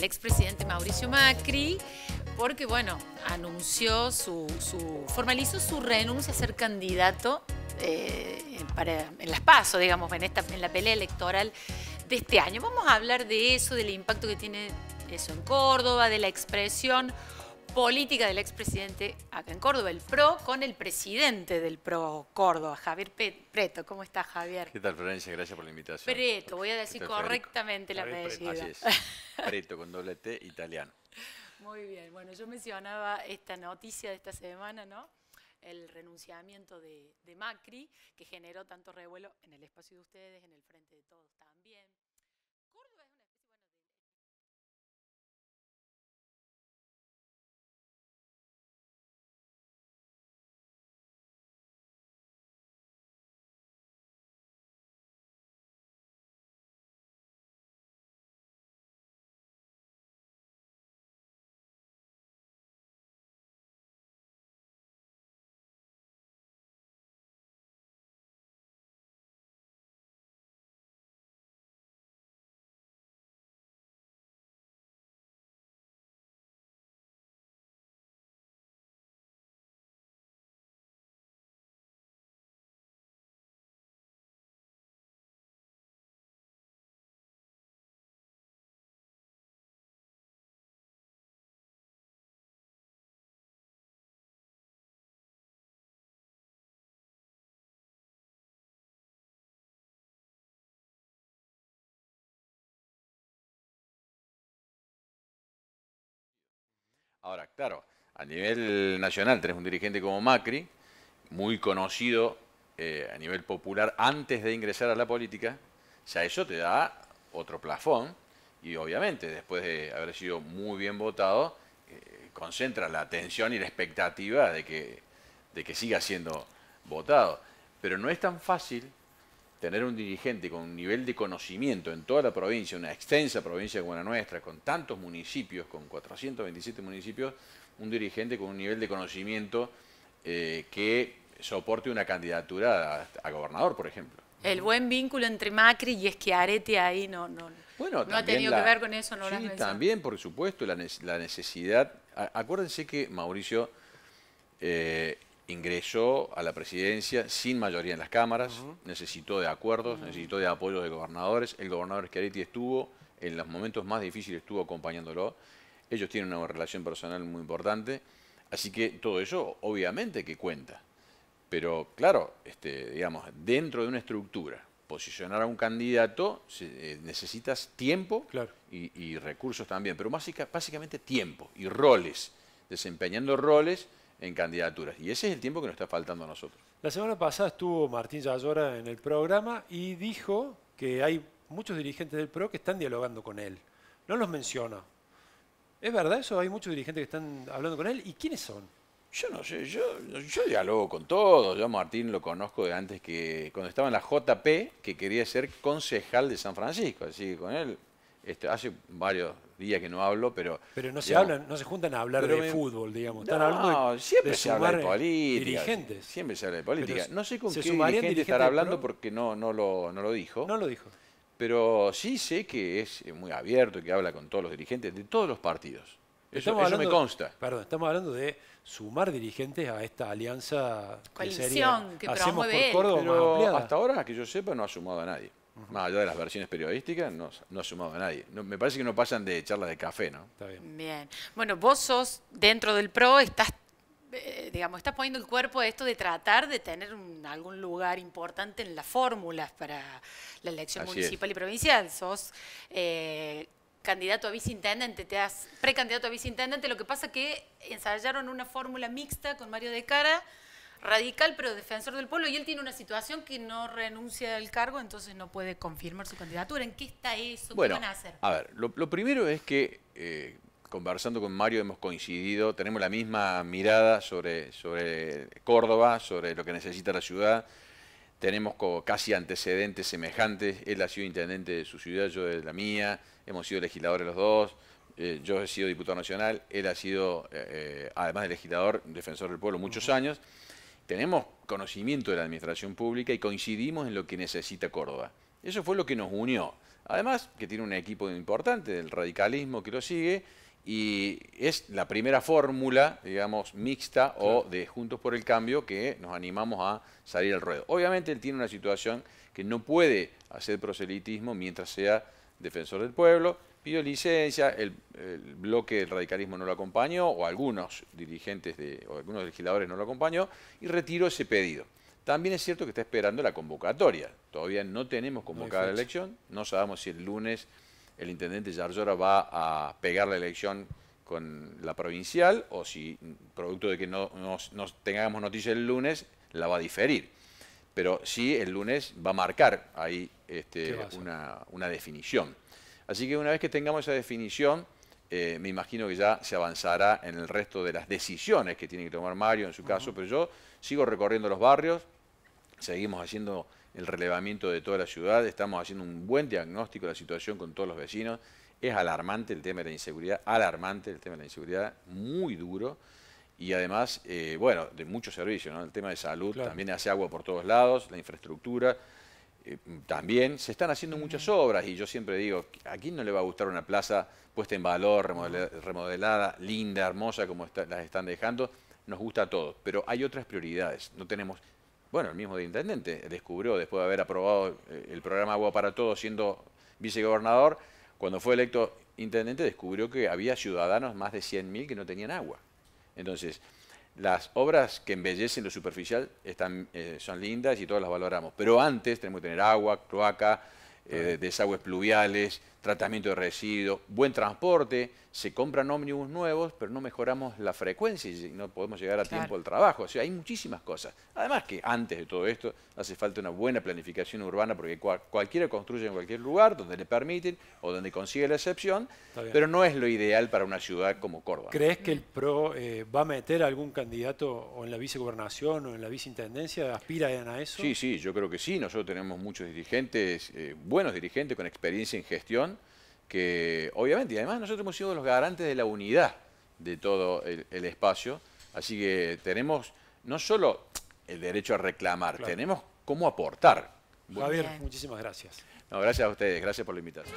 el expresidente Mauricio Macri, porque bueno, anunció su, formalizó su renuncia a ser candidato eh, para, en las PASO, digamos, en, esta, en la pelea electoral de este año. Vamos a hablar de eso, del impacto que tiene eso en Córdoba, de la expresión política del expresidente acá en Córdoba, el PRO, con el presidente del PRO Córdoba, Javier Preto. ¿Cómo estás, Javier? ¿Qué tal, Florencia? Gracias por la invitación. Preto, voy a decir correctamente la apellido. Así Preto con doble T, italiano. Muy bien, bueno, yo mencionaba esta noticia de esta semana, ¿no? El renunciamiento de Macri, que generó tanto revuelo en el espacio de ustedes, en el frente de todos también. Ahora, claro, a nivel nacional tenés un dirigente como Macri, muy conocido eh, a nivel popular antes de ingresar a la política, ya eso te da otro plafón y obviamente después de haber sido muy bien votado, eh, concentra la atención y la expectativa de que, de que siga siendo votado. Pero no es tan fácil tener un dirigente con un nivel de conocimiento en toda la provincia, una extensa provincia como la nuestra, con tantos municipios, con 427 municipios, un dirigente con un nivel de conocimiento eh, que soporte una candidatura a, gobernador, por ejemplo. El buen vínculo entre Macri y Esquiarete ahí no, no, bueno, no ha tenido que ver con eso, ¿no? Sí, también, por supuesto, la, necesidad. acuérdense que Mauricio... Eh, ingresó a la presidencia sin mayoría en las cámaras, necesitó de acuerdos, necesitó de apoyo de gobernadores. El gobernador Schiaretti estuvo, en los momentos más difíciles estuvo acompañándolo. Ellos tienen una relación personal muy importante. Así que todo eso obviamente que cuenta. Pero claro, este, digamos, dentro de una estructura, posicionar a un candidato eh, necesitas tiempo y, y, recursos también, pero básicamente tiempo y roles, desempeñando roles en candidaturas. Y ese es el tiempo que nos está faltando a nosotros. La semana pasada estuvo Martín Yallora en el programa y dijo que hay muchos dirigentes del PRO que están dialogando con él. No los menciona. ¿Es verdad eso? Hay muchos dirigentes que están hablando con él. ¿Y quiénes son? Yo no sé, yo, dialogo con todos. Yo Martín lo conozco de antes que cuando estaba en la JP, que quería ser concejal de San Francisco. Así que con él este, hace varios días que no hablo, pero... Pero no se, hablan, no se juntan a hablar de fútbol, digamos. no, siempre se habla de política. Siempre se habla de política. no sé con qué dirigente, estará hablando porque no, no, lo, no lo dijo. No lo dijo. Pero sí sé que es muy abierto, y que habla con todos los dirigentes de todos los partidos. Eso, me consta. Perdón, estamos hablando de sumar dirigentes a esta alianza coalición que, sería, que Pero hasta ahora, que yo sepa, no ha sumado a nadie más de las versiones periodísticas, no, no ha sumado a nadie. me parece que no pasan de charlas de café, ¿no? Está bien. Bueno, vos sos, dentro del PRO, estás, eh, digamos, estás poniendo el cuerpo a esto de tratar de tener algún lugar importante en las fórmulas para la elección municipal y provincial. Sos eh, candidato a viceintendente, te has precandidato a viceintendente, lo que pasa que ensayaron una fórmula mixta con Mario de Cara radical, pero defensor del pueblo, y él tiene una situación que no renuncia al cargo, entonces no puede confirmar su candidatura. ¿En qué está eso? ¿Qué van a hacer? A ver, lo, primero es que eh, conversando con Mario hemos coincidido, tenemos la misma mirada sobre, sobre Córdoba, sobre lo que necesita la ciudad. Tenemos casi antecedentes semejantes. Él ha sido intendente de su ciudad, yo de la mía. Hemos sido legisladores los dos. Eh, yo he sido diputado nacional. Él ha sido, eh, además de legislador, defensor del pueblo muchos años tenemos conocimiento de la administración pública y coincidimos en lo que necesita Córdoba. Eso fue lo que nos unió. Además, que tiene un equipo importante del radicalismo que lo sigue y es la primera fórmula, digamos, mixta o de Juntos por el Cambio que nos animamos a salir al ruedo. Obviamente él tiene una situación que no puede hacer proselitismo mientras sea Defensor del Pueblo, pidió licencia, el, bloque del radicalismo no lo acompañó, o algunos dirigentes de, o algunos legisladores no lo acompañó, y retiró ese pedido. También es cierto que está esperando la convocatoria. Todavía no tenemos convocada la elección, no sabemos si el lunes el intendente Yarlora va a pegar la elección con la provincial o si, producto de que no tengamos noticias el lunes, la va a diferir pero sí el lunes va a marcar ahí este, una, definición. Así que una vez que tengamos esa definición, eh, me imagino que ya se avanzará en el resto de las decisiones que tiene que tomar Mario en su caso, pero yo sigo recorriendo los barrios, seguimos haciendo el relevamiento de toda la ciudad, estamos haciendo un buen diagnóstico de la situación con todos los vecinos. Es alarmante el tema de la inseguridad, alarmante el tema de la inseguridad, muy duro y además, eh, bueno, de muchos servicios, ¿no? El tema de salud también hace agua por todos lados, la infraestructura. Eh, también se están haciendo muchas obras y yo siempre digo, ¿a quién no le va a gustar una plaza puesta en valor, remodelada, linda, hermosa, como las están dejando? Nos gusta a todos, pero hay otras prioridades. No tenemos, bueno, el mismo de intendente descubrió después de haber aprobado eh, el programa Agua para Todos siendo vicegobernador, cuando fue electo intendente descubrió que había ciudadanos más de 100.000 que no tenían agua. Entonces, las obras que embellecen lo superficial están, eh, son lindas y todas las valoramos, pero antes tenemos que tener agua, cloaca, eh, desagües pluviales, tratamiento de residuos, buen transporte, se compran ómnibus nuevos, pero no mejoramos la frecuencia y no podemos llegar a tiempo al trabajo. O sea, hay muchísimas cosas. Además que antes de todo esto hace falta una buena planificación urbana porque cualquiera construye en cualquier lugar donde le permiten o donde consigue la excepción, pero no es lo ideal para una ciudad como Córdoba. ¿Crees que el PRO eh, va a meter a algún candidato o en la vicegobernación o en la viceintendencia? ¿Aspira a eso? Sí, sí, yo creo que sí. Nosotros tenemos muchos dirigentes, eh, buenos dirigentes con experiencia en gestión que obviamente, y además nosotros hemos sido los garantes de la unidad de todo el, espacio, así que tenemos no solo el derecho a reclamar, tenemos cómo aportar. Javier, muchísimas gracias. No, gracias a ustedes, gracias por la invitación.